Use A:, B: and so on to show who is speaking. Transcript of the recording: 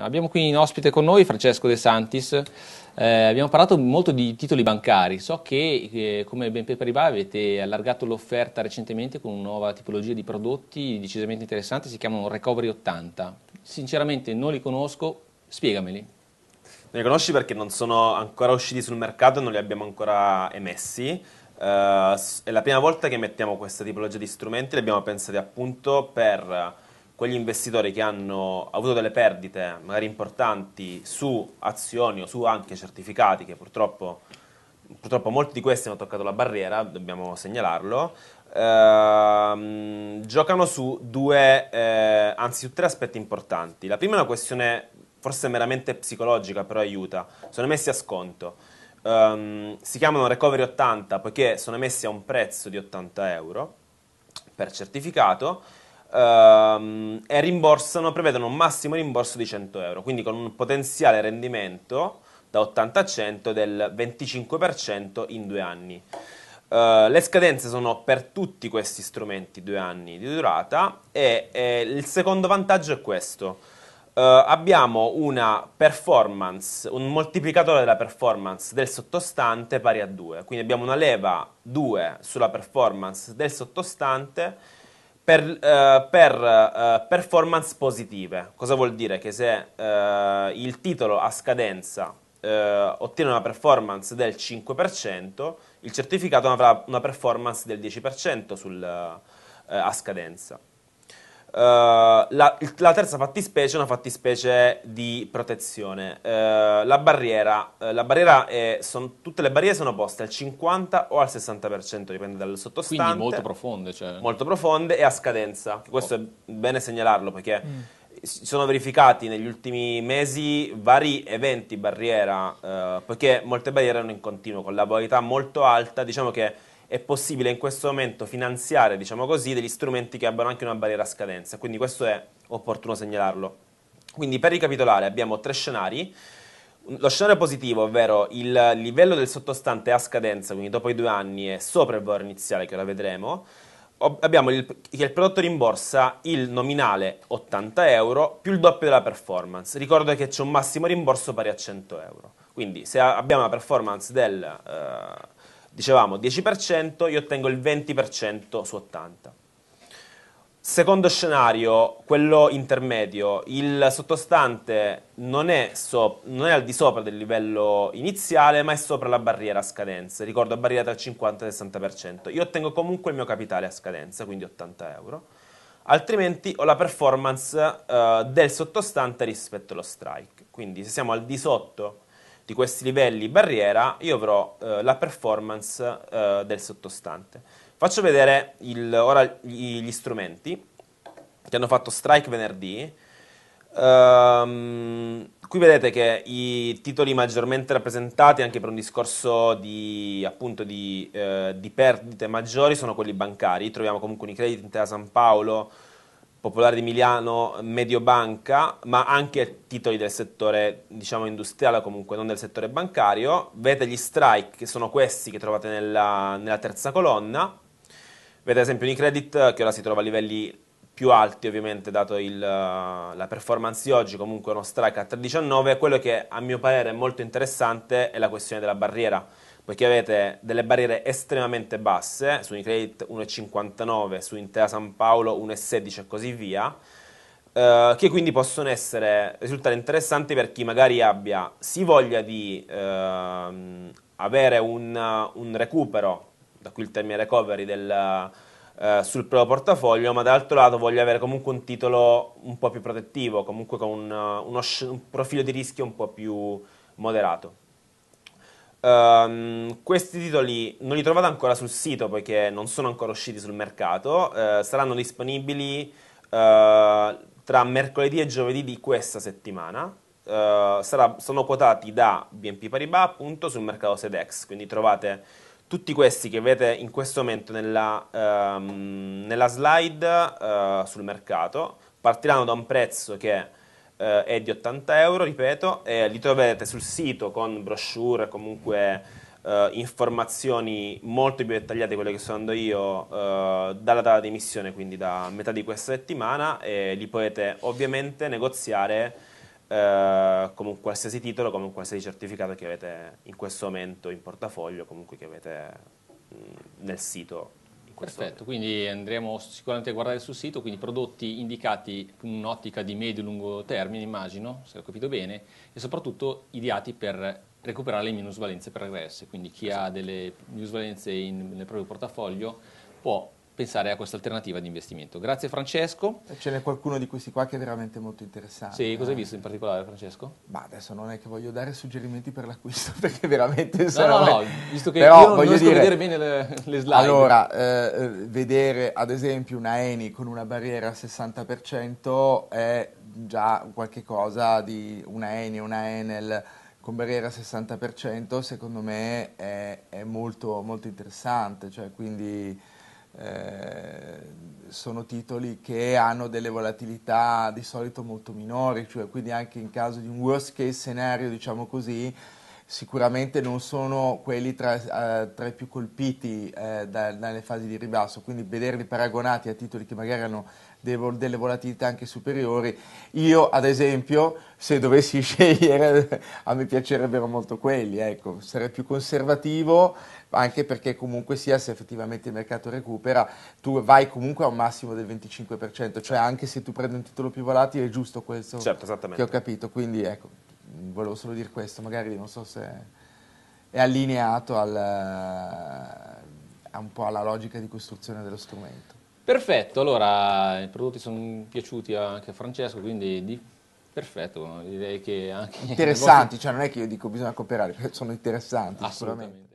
A: abbiamo qui in ospite con noi Francesco De Santis. Eh, abbiamo parlato molto di titoli bancari. So che eh, come BNP Paribas avete allargato l'offerta recentemente con una nuova tipologia di prodotti decisamente interessanti, si chiamano Recovery 80. Sinceramente non li
B: conosco, spiegameli. Non li conosci perché non sono ancora usciti sul mercato e non li abbiamo ancora emessi. Uh, è la prima volta che mettiamo questa tipologia di strumenti, li abbiamo pensati appunto per quegli investitori che hanno avuto delle perdite magari importanti su azioni o su anche certificati che purtroppo, purtroppo molti di questi hanno toccato la barriera, dobbiamo segnalarlo, ehm, giocano su due, eh, anzi su tre aspetti importanti. La prima è una questione forse meramente psicologica, però aiuta, sono messi a sconto. Ehm, si chiamano Recovery 80 poiché sono messi a un prezzo di 80 euro per certificato ehm, e rimborsano, prevedono un massimo rimborso di 100 euro, quindi con un potenziale rendimento da 80 a 100 del 25% in due anni. Uh, le scadenze sono per tutti questi strumenti due anni di durata e, e il secondo vantaggio è questo. Uh, abbiamo una performance, un moltiplicatore della performance del sottostante pari a 2, quindi abbiamo una leva 2 sulla performance del sottostante per, uh, per uh, performance positive. Cosa vuol dire? Che se uh, il titolo a scadenza ottiene una performance del 5%, il certificato avrà una performance del 10% sul, a scadenza. Eh, la, la, terza fattispecie è una fattispecie di protezione. Eh, la barriera, eh, la barriera è, son, tutte le barriere sono poste al 50 o al 60%, dipende dal sottostante. Quindi molto profonde. Cioè. Molto profonde e a scadenza. Questo oh. è bene segnalarlo perché... Mm si sono verificati negli ultimi mesi vari eventi barriera, eh, perché molte barriere erano in continuo, con la volatilità molto alta, diciamo che è possibile in questo momento finanziare, diciamo così, degli strumenti che abbiano anche una barriera a scadenza, quindi questo è opportuno segnalarlo. Quindi per ricapitolare abbiamo tre scenari, lo scenario positivo, ovvero il livello del sottostante a scadenza, quindi dopo i due anni è sopra il valore iniziale, che ora vedremo, abbiamo il, che il prodotto rimborsa il nominale 80 euro più il doppio della performance. Ricordo che c'è un massimo rimborso pari a 100 euro. Quindi se abbiamo una performance del... Eh, Dicevamo 10%, io ottengo il 20% su 80. Secondo scenario, quello intermedio, il sottostante non è, so, non è, al di sopra del livello iniziale, ma è sopra la barriera a scadenza. Ricordo, barriera tra il 50 e il 60%. Io ottengo comunque il mio capitale a scadenza, quindi 80 euro. Altrimenti ho la performance eh, del sottostante rispetto allo strike. Quindi se siamo al di sotto di questi livelli barriera, io avrò eh, la performance eh, del sottostante. Faccio vedere il, ora gli, gli, strumenti che hanno fatto strike venerdì. Ehm, qui vedete che i titoli maggiormente rappresentati anche per un discorso di, appunto, di, eh, di perdite maggiori sono quelli bancari. Troviamo comunque Unicredit, Intesa San Paolo, Popolare di Milano, Mediobanca, ma anche titoli del settore diciamo, industriale, comunque non del settore bancario. Vedete gli strike, che sono questi che trovate nella, nella terza colonna. Vedete ad esempio Unicredit, che ora si trova a livelli più alti ovviamente, dato il, la performance di oggi, comunque uno strike a 3,19. Quello che a mio parere è molto interessante è la questione della barriera perché avete delle barriere estremamente basse, su Unicredit 1,59, su Intera San Paolo 1,16 e così via, eh, che quindi possono essere, risultare interessanti per chi magari abbia sì voglia di eh, avere un, un, recupero, da qui il termine recovery, del, eh, sul proprio portafoglio, ma dall'altro lato voglia avere comunque un titolo un po' più protettivo, comunque con un, eh, uno, un profilo di rischio un po' più moderato. Um, questi titoli non li trovate ancora sul sito perché non sono ancora usciti sul mercato, uh, saranno disponibili uh, tra mercoledì e giovedì di questa settimana. Uh, sarà, sono quotati da BNP Paribas appunto sul mercato Sedex, quindi trovate tutti questi che vedete in questo momento nella, um, nella slide sul mercato, partiranno da un prezzo che eh, è di 80 euro, ripeto, e li troverete sul sito con brochure, comunque eh, informazioni molto più dettagliate di quelle che sto dando io eh, dalla data di emissione, quindi da metà di questa settimana, e li potete ovviamente negoziare eh, con un qualsiasi titolo, con un qualsiasi certificato che avete in questo momento in portafoglio, comunque che avete mh, mm, nel sito
A: Perfetto, quindi andremo sicuramente a guardare sul sito, quindi prodotti indicati in un'ottica di medio e lungo termine, immagino, se ho capito bene, e soprattutto ideati per recuperare le minusvalenze pregresse, quindi chi esatto. ha delle minusvalenze in, nel proprio portafoglio può pensare a questa alternativa di investimento. Grazie Francesco.
C: Ce n'è qualcuno di questi qua che è veramente molto interessante. Sì, cosa hai eh.
A: visto in particolare Francesco?
C: Ma adesso non è che voglio dare suggerimenti per l'acquisto perché veramente no, sono... No, no, visto che Però, io non voglio dire... vedere bene le, le slide. Allora, eh, vedere ad esempio una Eni con una barriera al 60% è già qualche cosa di una Eni, o una Enel con barriera al 60% secondo me è, è molto, molto interessante, cioè quindi eh, sono titoli che hanno delle volatilità di solito molto minori, cioè quindi anche in caso di un worst case scenario, diciamo così, sicuramente non sono quelli tra, uh, tra i più colpiti uh, da, dalle fasi di ribasso, quindi vederli paragonati a titoli che magari hanno delle volatilità anche superiori. Io, ad esempio, se dovessi scegliere, a me piacerebbero molto quelli, ecco. sarei più conservativo, anche perché comunque sia, se effettivamente il mercato recupera, tu vai comunque a un massimo del 25%, cioè anche se tu prendi un titolo più volatile è giusto questo certo, che ho capito, quindi ecco. Mm, volevo solo dire questo, magari non so se è allineato al, eh, a un po' alla logica di costruzione dello strumento.
A: Perfetto, allora i prodotti sono piaciuti anche a Francesco, quindi di, perfetto, direi che anche... Interessanti,
C: vostre... cioè non è che io dico bisogna cooperare, sono interessanti Assolutamente.